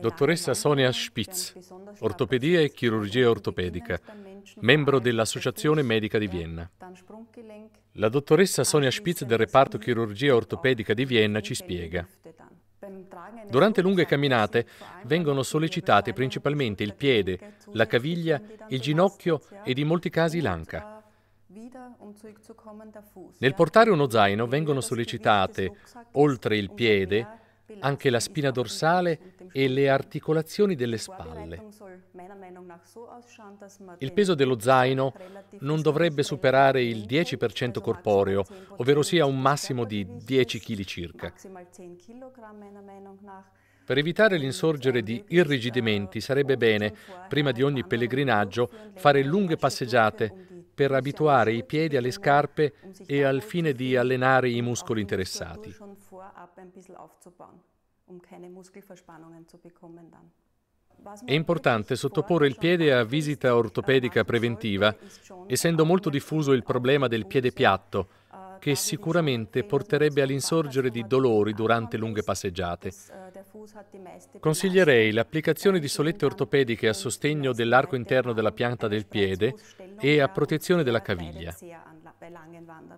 Dottoressa Sonia Spitz, ortopedia e chirurgia ortopedica, membro dell'Associazione Medica di eh, Vienna. La dottoressa Sonia Spitz del reparto chirurgia eh, ortopedica di Vienna ci eh, spiega. Durante lunghe camminate vengono sollecitate principalmente il piede, la caviglia, il ginocchio ed in molti casi l'anca. Um nel portare uno zaino vengono sollecitate, oltre il piede, anche la spina dorsale e le articolazioni delle spalle. Il peso dello zaino non dovrebbe superare il 10% corporeo, ovvero sia un massimo di 10 kg circa. Per evitare l'insorgere di irrigidimenti sarebbe bene, prima di ogni pellegrinaggio, fare lunghe passeggiate per abituare i piedi alle scarpe e al fine di allenare i muscoli interessati. È importante sottoporre il piede a visita ortopedica preventiva, essendo molto diffuso il problema del piede piatto, che sicuramente porterebbe all'insorgere di dolori durante lunghe passeggiate. Consiglierei l'applicazione di solette ortopediche a sostegno dell'arco interno della pianta del piede e a protezione della caviglia.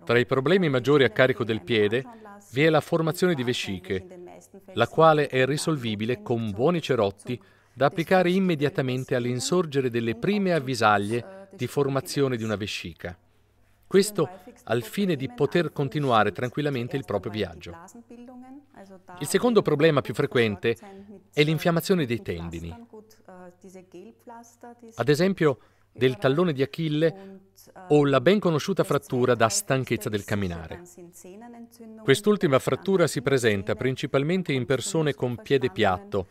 Tra i problemi maggiori a carico del piede vi è la formazione di vesciche, la quale è risolvibile con buoni cerotti da applicare immediatamente all'insorgere delle prime avvisaglie di formazione di una vescica. Questo al fine di poter continuare tranquillamente il proprio viaggio. Il secondo problema più frequente è l'infiammazione dei tendini. Ad esempio, del tallone di Achille o la ben conosciuta frattura da stanchezza del camminare. Quest'ultima frattura si presenta principalmente in persone con piede piatto,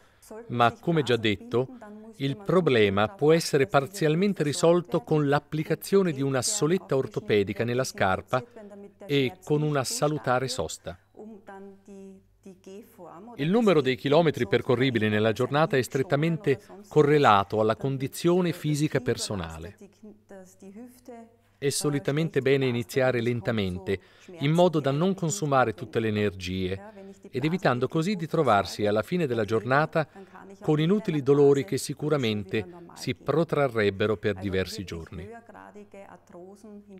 ma come già detto, il problema può essere parzialmente risolto con l'applicazione di una soletta ortopedica nella scarpa e con una salutare sosta. Il numero dei chilometri percorribili nella giornata è strettamente correlato alla condizione fisica personale. È solitamente bene iniziare lentamente, in modo da non consumare tutte le energie ed evitando così di trovarsi alla fine della giornata con inutili dolori che sicuramente si protrarrebbero per diversi giorni.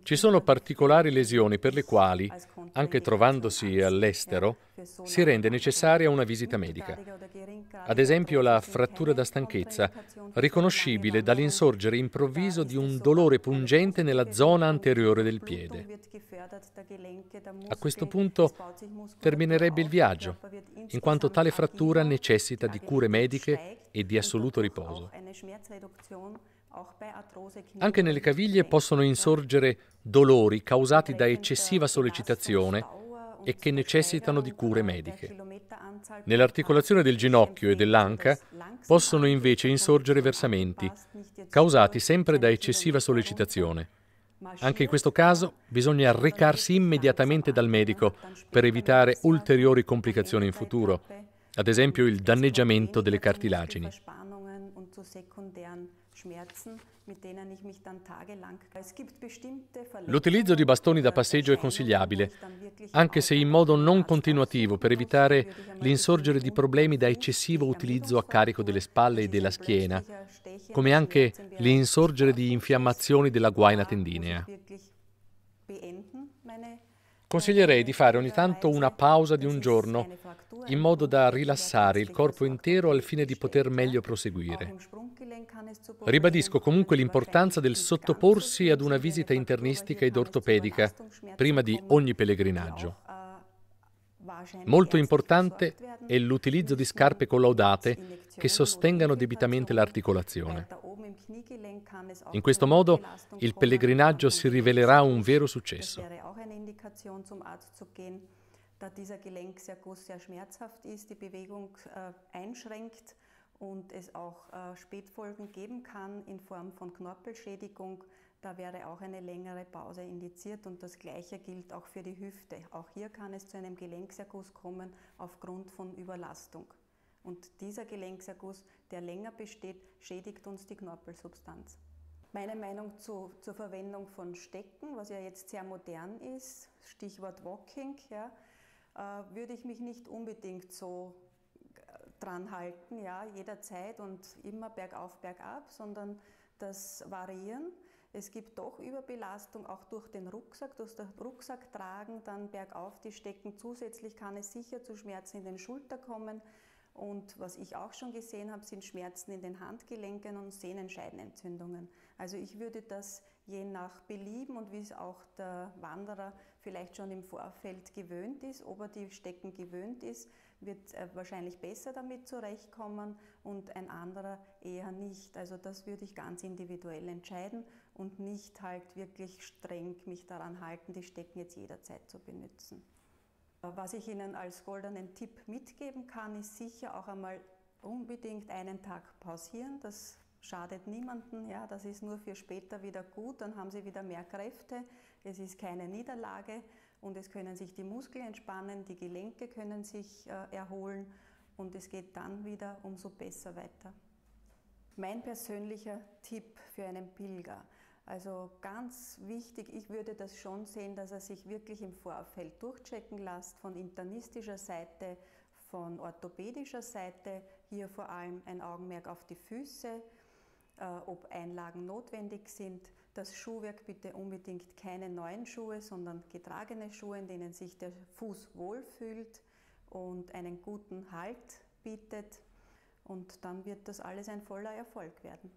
Ci sono particolari lesioni per le quali, anche trovandosi eh, all'estero, si rende necessaria una visita medica. Ad esempio la frattura da stanchezza, riconoscibile dall'insorgere improvviso di un dolore pungente nella zona anteriore del piede. A questo punto terminerebbe il viaggio, in quanto tale frattura necessita di cure mediche e di assoluto riposo. Anche nelle caviglie possono insorgere dolori causati da eccessiva sollecitazione e che necessitano di cure mediche. Nell'articolazione del ginocchio e dell'anca possono invece insorgere versamenti, causati sempre da eccessiva sollecitazione. Anche in questo caso bisogna recarsi immediatamente dal medico per evitare ulteriori complicazioni in futuro, ad esempio il danneggiamento delle cartilagini zu sekundären Schmerzen, mit denen ich mich dann tagelang... Es gibt bestimmte L'utilizzo di bastoni da passeggio è consigliabile, anche se in modo non continuativo, per evitare l'insorgere di problemi da eccessivo utilizzo a carico delle spalle e della schiena, come anche l'insorgere di infiammazioni della guaina tendinea. beenden, meine Consiglierei di fare ogni tanto una pausa di un giorno in modo da rilassare il corpo intero al fine di poter meglio proseguire. Ribadisco comunque l'importanza del sottoporsi ad una visita internistica ed ortopedica prima di ogni pellegrinaggio. Molto importante è l'utilizzo di scarpe collaudate che sostengano debitamente l'articolazione. In questo modo il pellegrinaggio si rivelerà un vero successo. Kontraindikation zum Arzt zu gehen, da dieser Gelenkserguss sehr schmerzhaft ist, die Bewegung äh, einschränkt und es auch äh, Spätfolgen geben kann in Form von Knorpelschädigung. Da wäre auch eine längere Pause indiziert und das Gleiche gilt auch für die Hüfte. Auch hier kann es zu einem Gelenkserguss kommen aufgrund von Überlastung. Und dieser Gelenkserguss, der länger besteht, schädigt uns die Knorpelsubstanz. Meine Meinung zu, zur Verwendung von Stecken, was ja jetzt sehr modern ist, Stichwort Walking, ja, äh, würde ich mich nicht unbedingt so äh, dran halten, ja, jederzeit und immer bergauf, bergab, sondern das Variieren. Es gibt doch Überbelastung auch durch den Rucksack, durch das Rucksacktragen, dann bergauf die Stecken. Zusätzlich kann es sicher zu Schmerzen in den Schultern kommen. Und was ich auch schon gesehen habe, sind Schmerzen in den Handgelenken und Sehnenscheidenentzündungen. Also ich würde das je nach Belieben und wie es auch der Wanderer vielleicht schon im Vorfeld gewöhnt ist, ob er die Stecken gewöhnt ist, wird wahrscheinlich besser damit zurechtkommen und ein anderer eher nicht. Also das würde ich ganz individuell entscheiden und nicht halt wirklich streng mich daran halten, die Stecken jetzt jederzeit zu benutzen. Was ich Ihnen als goldenen Tipp mitgeben kann, ist sicher auch einmal unbedingt einen Tag pausieren. Das schadet niemanden. Ja, das ist nur für später wieder gut. Dann haben Sie wieder mehr Kräfte. Es ist keine Niederlage und es können sich die Muskeln entspannen, die Gelenke können sich äh, erholen und es geht dann wieder umso besser weiter. Mein persönlicher Tipp für einen Pilger also ganz wichtig, ich würde das schon sehen, dass er sich wirklich im Vorfeld durchchecken lässt von internistischer Seite, von orthopädischer Seite, hier vor allem ein Augenmerk auf die Füße, äh, ob Einlagen notwendig sind. Das Schuhwerk bitte unbedingt keine neuen Schuhe, sondern getragene Schuhe, in denen sich der Fuß wohlfühlt und einen guten Halt bietet. Und dann wird das alles ein voller Erfolg werden.